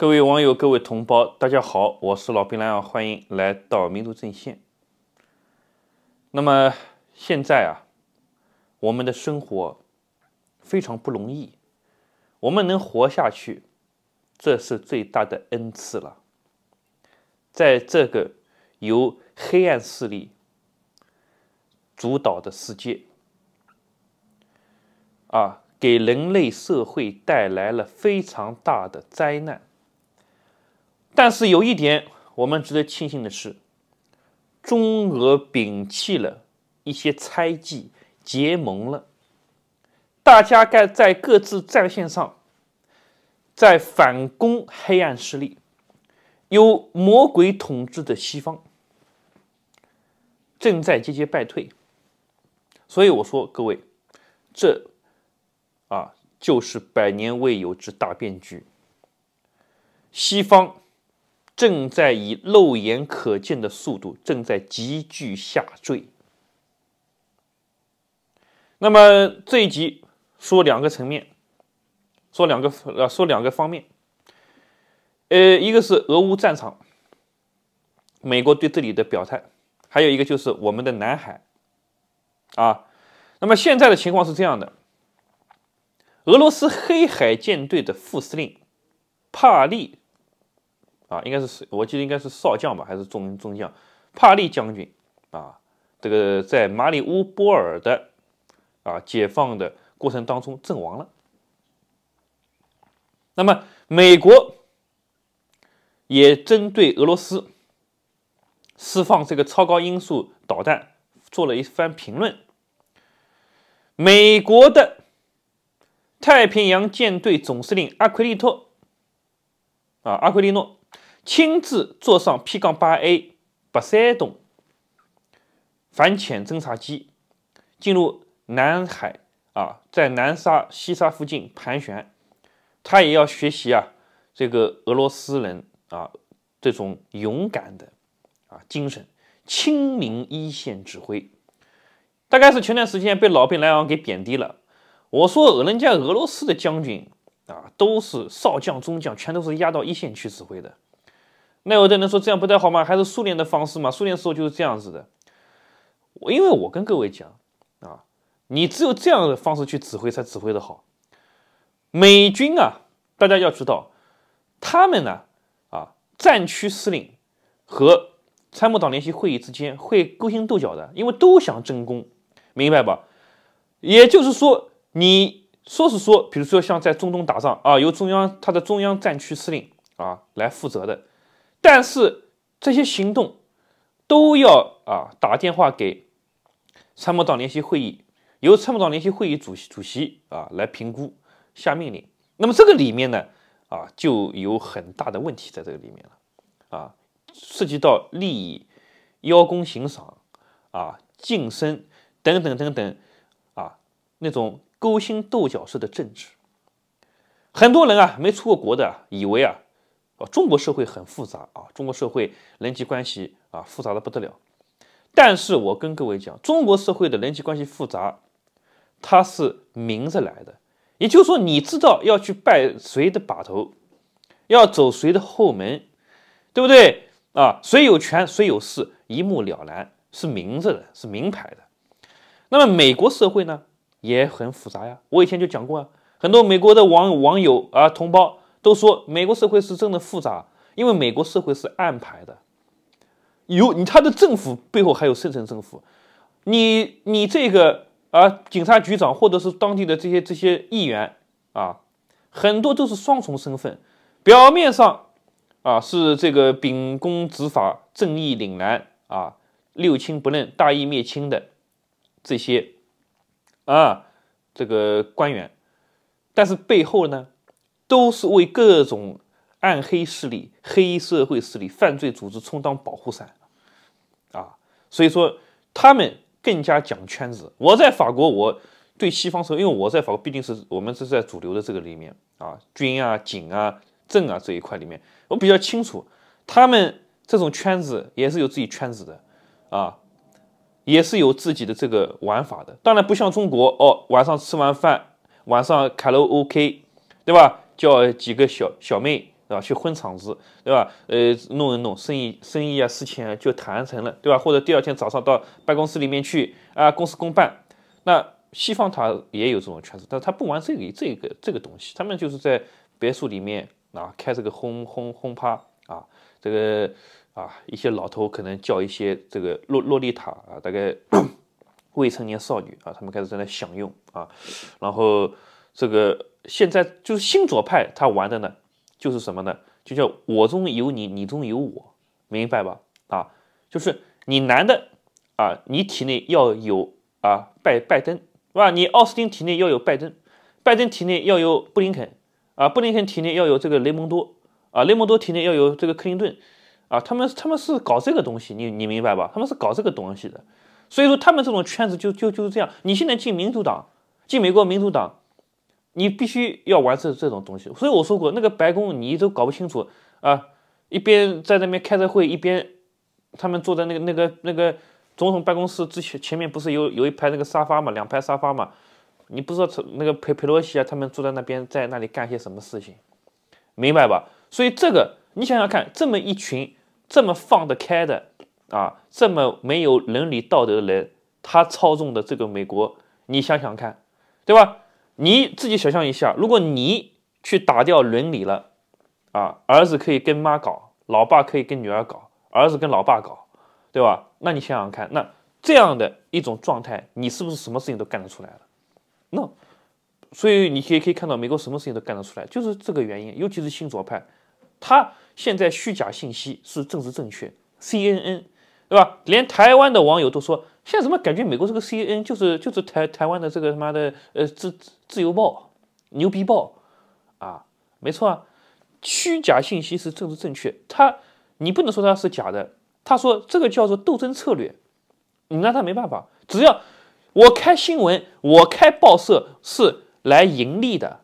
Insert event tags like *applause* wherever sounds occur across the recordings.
各位网友，各位同胞，大家好，我是老兵蓝，欢迎来到民族阵线。那么现在啊，我们的生活非常不容易，我们能活下去，这是最大的恩赐了。在这个由黑暗势力主导的世界，啊，给人类社会带来了非常大的灾难。但是有一点，我们值得庆幸的是，中俄摒弃了一些猜忌，结盟了，大家该在各自战线上，在反攻黑暗势力，有魔鬼统治的西方，正在节节败退。所以我说各位，这，啊，就是百年未有之大变局，西方。正在以肉眼可见的速度正在急剧下坠。那么这一集说两个层面，说两个呃说两个方面，呃，一个是俄乌战场，美国对这里的表态，还有一个就是我们的南海，啊，那么现在的情况是这样的，俄罗斯黑海舰队的副司令帕利。啊，应该是我记得应该是少将吧，还是中中将？帕利将军啊，这个在马里乌波尔的啊解放的过程当中阵亡了。那么，美国也针对俄罗斯释放这个超高音速导弹做了一番评论。美国的太平洋舰队总司令阿奎利托啊，阿奎利诺。亲自坐上 P 杠八 A 不山东反潜侦察机，进入南海啊，在南沙、西沙附近盘旋。他也要学习啊，这个俄罗斯人啊，这种勇敢的啊精神，亲临一线指挥。大概是前段时间被老兵莱昂给贬低了。我说，人家俄罗斯的将军啊，都是少将、中将，全都是压到一线去指挥的。那有的人说这样不太好吗？还是苏联的方式吗？苏联时候就是这样子的。我因为我跟各位讲啊，你只有这样的方式去指挥才指挥的好。美军啊，大家要知道，他们呢啊战区司令和参谋长联席会议之间会勾心斗角的，因为都想争功，明白吧？也就是说，你说是说，比如说像在中东打仗啊，由中央他的中央战区司令啊来负责的。但是这些行动都要啊打电话给参谋长联席会议，由参谋长联席会议主席主席啊来评估下命令。那么这个里面呢啊就有很大的问题在这个里面了啊，涉及到利益、邀功行赏啊、晋升等等等等啊那种勾心斗角式的政治。很多人啊没出过国的，以为啊。啊，中国社会很复杂啊，中国社会人际关系啊复杂的不得了。但是我跟各位讲，中国社会的人际关系复杂，它是明着来的，也就是说你知道要去拜谁的把头，要走谁的后门，对不对啊？谁有权谁有势，一目了然，是明着的，是明牌的。那么美国社会呢也很复杂呀，我以前就讲过啊，很多美国的网网友啊同胞。都说美国社会是真的复杂，因为美国社会是暗排的，有你他的政府背后还有深层政府，你你这个啊，警察局长或者是当地的这些这些议员啊，很多都是双重身份，表面上啊是这个秉公执法、正义凛然啊，六亲不认、大义灭亲的这些啊这个官员，但是背后呢？都是为各种暗黑势力、黑社会势力、犯罪组织充当保护伞，啊，所以说他们更加讲圈子。我在法国，我对西方会，因为我在法国毕竟是我们是在主流的这个里面啊，军啊、警啊、政啊这一块里面，我比较清楚，他们这种圈子也是有自己圈子的，啊，也是有自己的这个玩法的。当然不像中国哦，晚上吃完饭，晚上卡拉 O K，对吧？叫几个小小妹，对吧？去混场子，对吧？呃，弄一弄生意，生意啊，事情啊、就谈成了，对吧？或者第二天早上到办公室里面去，啊，公事公办。那西方他也有这种圈子，但他不玩这个这个这个东西，他们就是在别墅里面啊，开这个轰轰轰趴啊，这个啊，一些老头可能叫一些这个洛洛丽塔啊，大概 *coughs* 未成年少女啊，他们开始在那享用啊，然后。这个现在就是新左派，他玩的呢，就是什么呢？就叫“我中有你，你中有我”，明白吧？啊，就是你男的啊，你体内要有啊拜拜登是吧？你奥斯汀体内要有拜登，拜登体内要有布林肯啊，布林肯体内要有这个雷蒙多啊，雷蒙多体内要有这个克林顿啊，他们他们是搞这个东西，你你明白吧？他们是搞这个东西的，所以说他们这种圈子就就就是这样。你现在进民主党，进美国民主党。你必须要玩这这种东西，所以我说过，那个白宫你都搞不清楚啊！一边在那边开着会，一边他们坐在那个那个那个总统办公室之前前面不是有有一排那个沙发嘛，两排沙发嘛，你不知道从那个佩佩洛西啊，他们坐在那边在那里干些什么事情，明白吧？所以这个你想想看，这么一群这么放得开的啊，这么没有伦理道德的人，他操纵的这个美国，你想想看，对吧？你自己想象一下，如果你去打掉伦理了，啊，儿子可以跟妈搞，老爸可以跟女儿搞，儿子跟老爸搞，对吧？那你想想看，那这样的一种状态，你是不是什么事情都干得出来了？那所以你可以可以看到，美国什么事情都干得出来，就是这个原因。尤其是新左派，他现在虚假信息是政治正确，CNN。对吧？连台湾的网友都说，现在怎么感觉美国这个 CNN 就是就是台台湾的这个他妈的呃自自由报牛逼报啊？没错啊，虚假信息是政治正确，他你不能说他是假的。他说这个叫做斗争策略，你那他没办法。只要我开新闻，我开报社是来盈利的，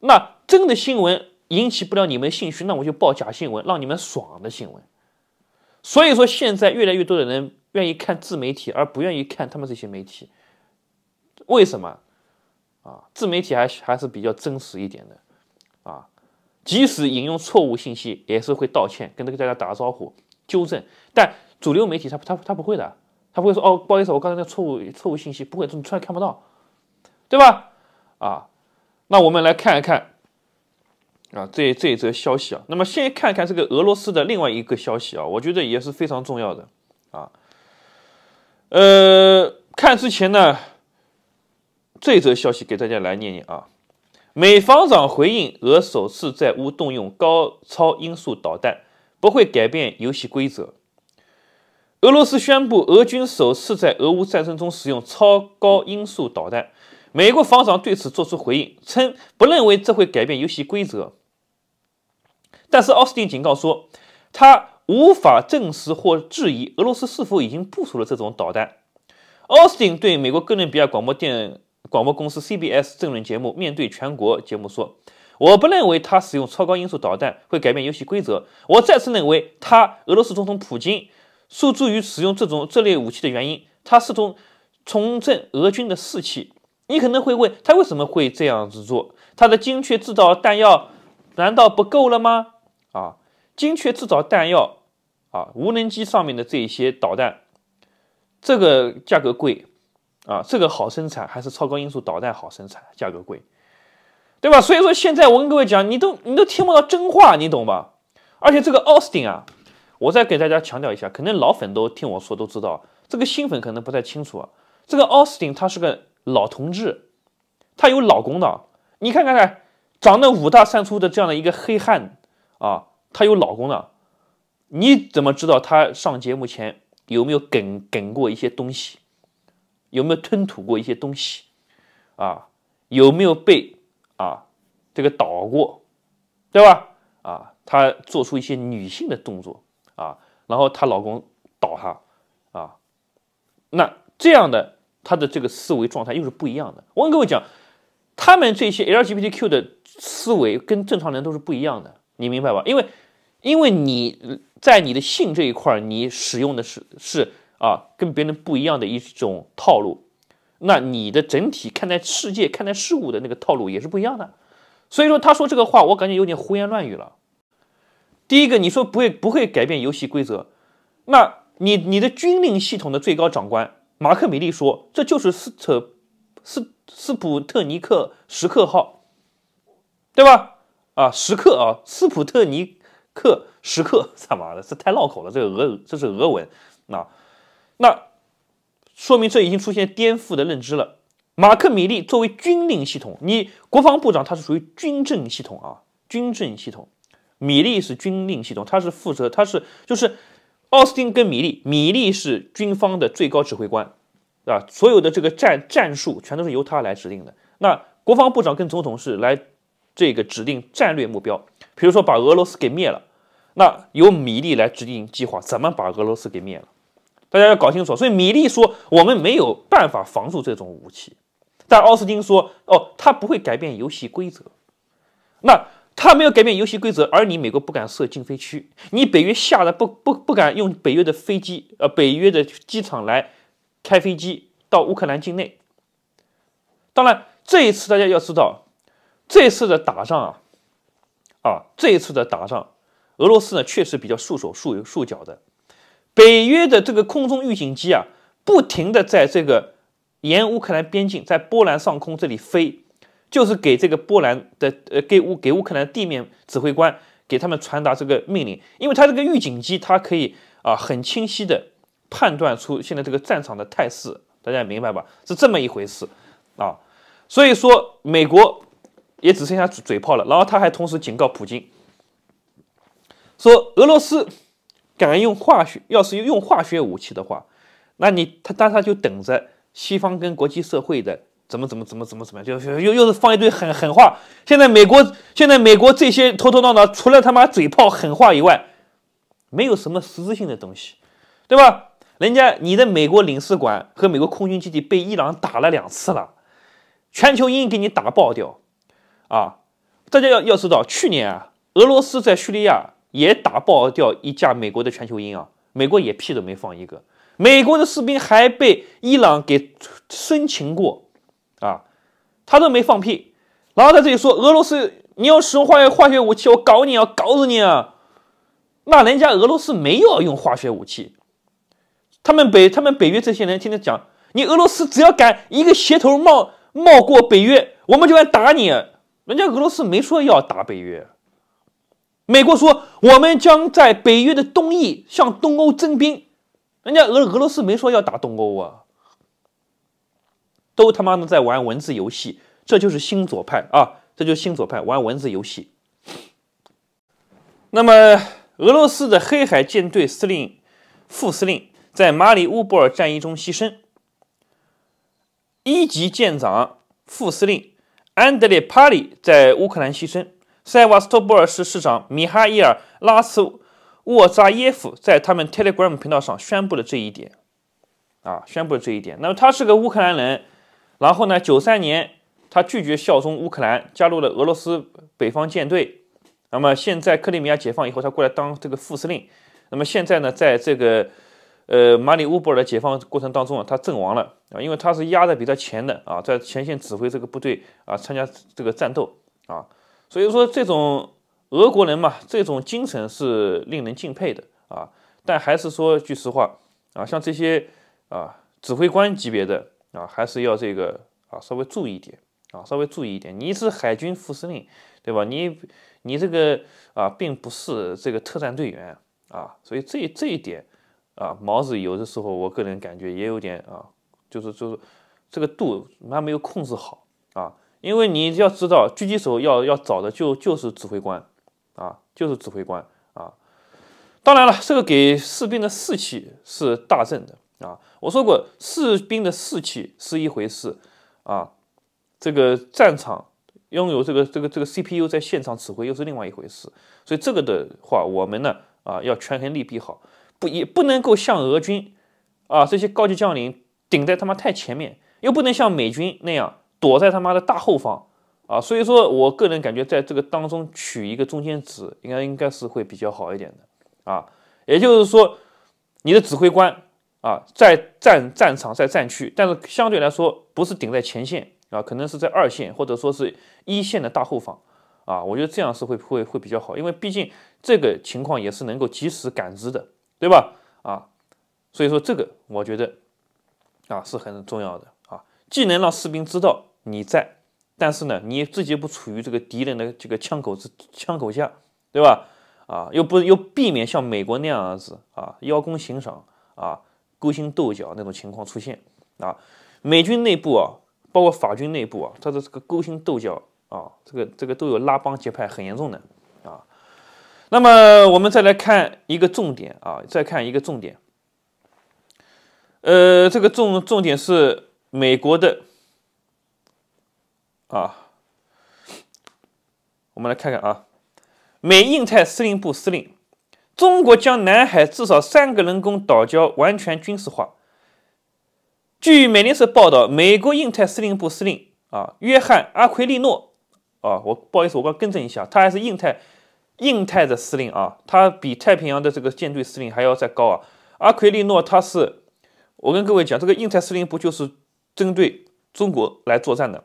那真的新闻引起不了你们兴趣，那我就报假新闻，让你们爽的新闻。所以说，现在越来越多的人愿意看自媒体，而不愿意看他们这些媒体。为什么？啊，自媒体还还是比较真实一点的，啊，即使引用错误信息，也是会道歉，跟这个大家打个招呼，纠正。但主流媒体，他他他不会的，他不会说，哦，不好意思，我刚才那错误错误信息，不会，你突然看不到，对吧？啊，那我们来看一看。啊，这这一则消息啊，那么先看看这个俄罗斯的另外一个消息啊，我觉得也是非常重要的啊。呃，看之前呢，这则消息给大家来念念啊。美方长回应：俄首次在乌动用高超音速导弹，不会改变游戏规则。俄罗斯宣布，俄军首次在俄乌战争中使用超高音速导弹。美国防长对此作出回应，称不认为这会改变游戏规则。但是奥斯汀警告说，他无法证实或质疑俄罗斯是否已经部署了这种导弹。奥斯汀对美国哥伦比亚广播电广播公司 CBS《证人》节目《面对全国》节目说：“我不认为他使用超高音速导弹会改变游戏规则。我再次认为，他俄罗斯总统普京诉诸于使用这种这类武器的原因，他试图重振俄军的士气。”你可能会问他为什么会这样子做？他的精确制造弹药难道不够了吗？啊，精确制造弹药，啊，无人机上面的这些导弹，这个价格贵，啊，这个好生产还是超高音速导弹好生产？价格贵，对吧？所以说现在我跟各位讲，你都你都听不到真话，你懂吧？而且这个 Austin 啊，我再给大家强调一下，可能老粉都听我说都知道，这个新粉可能不太清楚啊。这个 Austin 它是个。老同志，她有老公的，你看看看，长得五大三粗的这样的一个黑汉啊，她有老公的，你怎么知道她上节目前有没有梗梗过一些东西，有没有吞吐过一些东西，啊，有没有被啊这个倒过，对吧？啊，她做出一些女性的动作啊，然后她老公倒她啊，那这样的。他的这个思维状态又是不一样的。我跟各位讲，他们这些 LGBTQ 的思维跟正常人都是不一样的，你明白吧？因为，因为你在你的性这一块，你使用的是是啊，跟别人不一样的一种套路，那你的整体看待世界、看待事物的那个套路也是不一样的。所以说，他说这个话，我感觉有点胡言乱语了。第一个，你说不会不会改变游戏规则，那你你的军令系统的最高长官。马克米利说：“这就是斯特斯斯普特尼克时刻号，对吧？啊，时刻啊，斯普特尼克时刻，*laughs* 他妈的，这太绕口了。这个俄，这是俄文啊。那说明这已经出现颠覆的认知了。马克米利作为军令系统，你国防部长他是属于军政系统啊，军政系统。米利是军令系统，他是负责，他是就是。”奥斯汀跟米利，米利是军方的最高指挥官，啊，所有的这个战战术全都是由他来指定的。那国防部长跟总统是来这个指定战略目标，比如说把俄罗斯给灭了，那由米利来制定计划，怎么把俄罗斯给灭了？大家要搞清楚。所以米利说我们没有办法防住这种武器，但奥斯汀说哦，他不会改变游戏规则。那。他没有改变游戏规则，而你美国不敢设禁飞区，你北约吓得不不不敢用北约的飞机，呃，北约的机场来开飞机到乌克兰境内。当然，这一次大家要知道，这次的打仗啊，啊，这一次的打仗，俄罗斯呢确实比较束手束束脚的。北约的这个空中预警机啊，不停的在这个沿乌克兰边境，在波兰上空这里飞。就是给这个波兰的呃，给乌给乌克兰地面指挥官，给他们传达这个命令，因为他这个预警机，它可以啊很清晰的判断出现，在这个战场的态势，大家明白吧？是这么一回事啊，所以说美国也只剩下嘴炮了，然后他还同时警告普京，说俄罗斯敢用化学，要是用化学武器的话，那你他当他就等着西方跟国际社会的。怎么怎么怎么怎么怎么样？就又又是放一堆狠狠话。现在美国，现在美国这些头头脑脑，除了他妈嘴炮狠话以外，没有什么实质性的东西，对吧？人家你的美国领事馆和美国空军基地被伊朗打了两次了，全球鹰给你打爆掉啊！大家要要知道，去年啊，俄罗斯在叙利亚也打爆掉一架美国的全球鹰啊，美国也屁都没放一个，美国的士兵还被伊朗给生擒过。啊，他都没放屁，然后在这里说俄罗斯你要使用化学化学武器，我搞你，啊，搞死你啊！那人家俄罗斯没有用化学武器，他们北他们北约这些人天天讲，你俄罗斯只要敢一个鞋头冒冒过北约，我们就敢打你。人家俄罗斯没说要打北约，美国说我们将在北约的东翼向东欧增兵，人家俄俄罗斯没说要打东欧啊。都他妈的在玩文字游戏，这就是新左派啊！这就是新左派玩文字游戏。那么，俄罗斯的黑海舰队司令、副司令在马里乌波尔战役中牺牲，一级舰长、副司令安德烈·帕里在乌克兰牺牲。塞瓦斯托波尔市市长米哈伊尔·拉斯沃扎耶夫在他们 Telegram 频道上宣布了这一点，啊，宣布了这一点。那么，他是个乌克兰人。然后呢？九三年，他拒绝效忠乌克兰，加入了俄罗斯北方舰队。那么现在克里米亚解放以后，他过来当这个副司令。那么现在呢，在这个呃马里乌波尔的解放过程当中啊，他阵亡了啊，因为他是压的比他前的啊，在前线指挥这个部队啊，参加这个战斗啊。所以说这种俄国人嘛，这种精神是令人敬佩的啊。但还是说句实话啊，像这些啊指挥官级别的。啊，还是要这个啊，稍微注意一点啊，稍微注意一点。你是海军副司令，对吧？你你这个啊，并不是这个特战队员啊，所以这这一点啊，毛子有的时候，我个人感觉也有点啊，就是就是这个度还没有控制好啊。因为你要知道，狙击手要要找的就就是指挥官啊，就是指挥官啊。当然了，这个给士兵的士气是大振的。啊，我说过，士兵的士气是一回事，啊，这个战场拥有这个这个这个 CPU 在现场指挥又是另外一回事，所以这个的话，我们呢啊要权衡利弊好，不也不能够像俄军，啊这些高级将领顶在他妈太前面，又不能像美军那样躲在他妈的大后方，啊，所以说我个人感觉，在这个当中取一个中间值，应该应该是会比较好一点的，啊，也就是说，你的指挥官。啊，在战战场在战区，但是相对来说不是顶在前线啊，可能是在二线或者说是一线的大后方，啊，我觉得这样是会会会比较好，因为毕竟这个情况也是能够及时感知的，对吧？啊，所以说这个我觉得啊是很重要的啊，既能让士兵知道你在，但是呢你自己不处于这个敌人的这个枪口之枪口下，对吧？啊，又不又避免像美国那样子啊邀功行赏啊。勾心斗角那种情况出现啊，美军内部啊，包括法军内部啊，它的这个勾心斗角啊，这个这个都有拉帮结派，很严重的啊。那么我们再来看一个重点啊，再看一个重点。呃，这个重重点是美国的啊，我们来看看啊，美印太司令部司令。中国将南海至少三个人工岛礁完全军事化。据美联社报道，美国印太司令部司令啊，约翰·阿奎利诺啊，我不好意思，我刚更正一下，他还是印太印太的司令啊，他比太平洋的这个舰队司令还要再高啊。阿奎利诺他是，我跟各位讲，这个印太司令部就是针对中国来作战的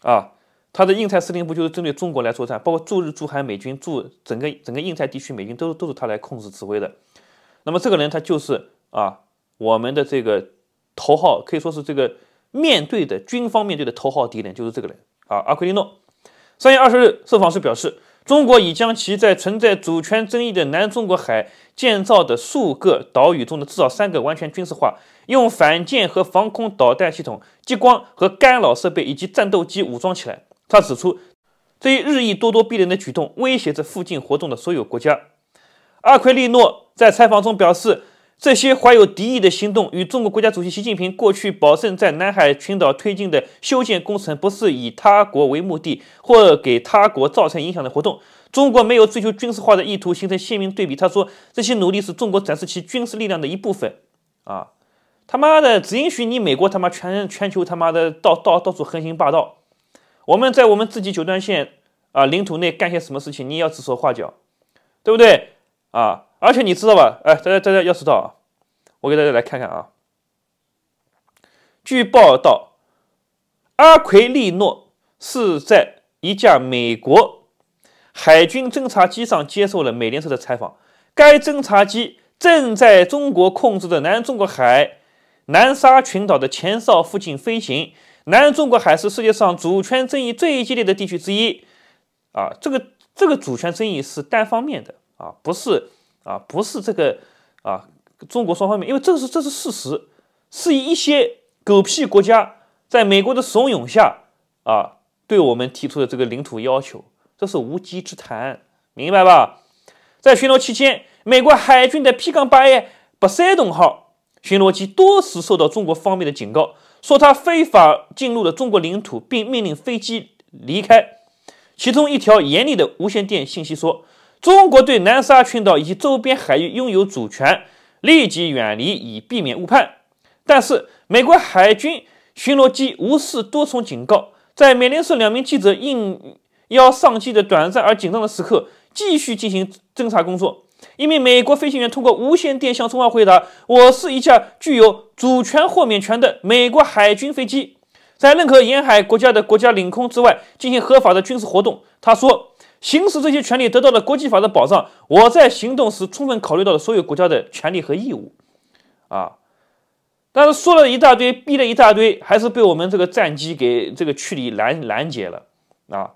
啊。他的印太司令部就是针对中国来作战，包括驻日、驻韩美军，驻整个整个印太地区美军都都是他来控制指挥的。那么这个人，他就是啊，我们的这个头号，可以说是这个面对的军方面对的头号敌人，就是这个人啊，阿奎利诺。三月二十日受访时表示，中国已将其在存在主权争议的南中国海建造的数个岛屿中的至少三个完全军事化，用反舰和防空导弹系统、激光和干扰设备以及战斗机武装起来。他指出，这一日益咄咄逼人的举动威胁着附近活动的所有国家。阿奎利诺在采访中表示，这些怀有敌意的行动与中国国家主席习近平过去保证在南海群岛推进的修建工程不是以他国为目的或给他国造成影响的活动。中国没有追求军事化的意图，形成鲜明对比。他说，这些努力是中国展示其军事力量的一部分。啊，他妈的，只允许你美国他妈全全球他妈的到到到处横行霸道。我们在我们自己九段线啊领土内干些什么事情，你也要指手画脚，对不对啊？而且你知道吧？*laughs* 哎，大家大家要知道啊，我给大家来看看啊。据报道，阿奎利诺是在一架美国海军侦察机上接受了美联社的采访。该侦察机正在中国控制的南中国海南沙群岛的前哨附近飞行。南中国海是世界上主权争议最激烈的地区之一啊！这个这个主权争议是单方面的啊，不是啊，不是这个啊，中国双方面，因为这是这是事实，是以一些狗屁国家在美国的怂恿下啊，对我们提出的这个领土要求，这是无稽之谈，明白吧？在巡逻期间，美国海军的 p 杠八 a 不塞顿号巡逻机多次受到中国方面的警告。说他非法进入了中国领土，并命令飞机离开。其中一条严厉的无线电信息说：“中国对南沙群岛以及周边海域拥有主权，立即远离，以避免误判。”但是，美国海军巡逻机无视多重警告，在美联社两名记者应邀上机的短暂而紧张的时刻，继续进行侦查工作。一名美国飞行员通过无线电向中方回答：“我是一架具有主权豁免权的美国海军飞机，在任何沿海国家的国家领空之外进行合法的军事活动。”他说：“行使这些权利得到了国际法的保障，我在行动时充分考虑到了所有国家的权利和义务。”啊，但是说了一大堆，逼了一大堆，还是被我们这个战机给这个驱离拦拦截了啊。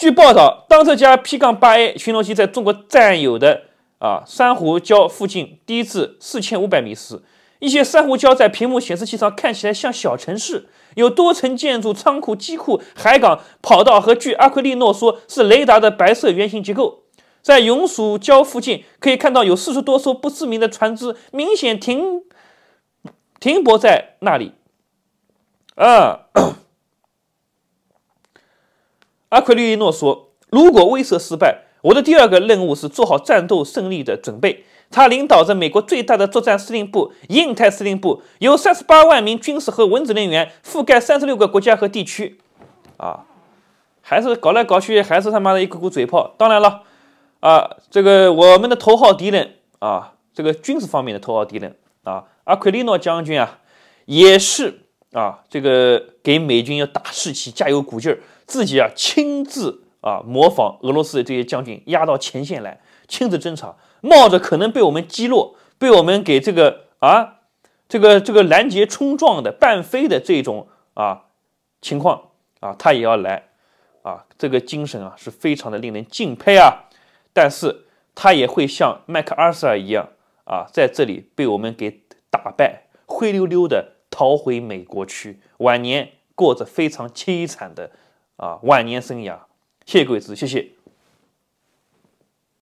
据报道，当这架 P- 杠八 A 巡逻机在中国占有的啊珊瑚礁附近低至四千五百米时，一些珊瑚礁在屏幕显示器上看起来像小城市，有多层建筑、仓库、机库、海港、跑道和据阿奎利诺说是雷达的白色圆形结构。在永暑礁附近，可以看到有四十多艘不知名的船只明显停停泊在那里。啊。阿奎利诺说：“如果威慑失败，我的第二个任务是做好战斗胜利的准备。”他领导着美国最大的作战司令部——印太司令部，有三十八万名军事和文职人员，覆盖三十六个国家和地区。啊，还是搞来搞去，还是他妈的一个个嘴炮。当然了，啊，这个我们的头号敌人啊，这个军事方面的头号敌人啊，阿奎利诺将军啊，也是。啊，这个给美军要打士气、加油鼓劲儿，自己啊亲自啊模仿俄罗斯的这些将军压到前线来，亲自侦查，冒着可能被我们击落、被我们给这个啊这个这个拦截冲撞的半飞的这种啊情况啊，他也要来啊，这个精神啊是非常的令人敬佩啊。但是他也会像麦克阿瑟一样啊，在这里被我们给打败，灰溜溜的。逃回美国去，晚年过着非常凄惨的啊晚年生涯。谢谢鬼子，谢谢。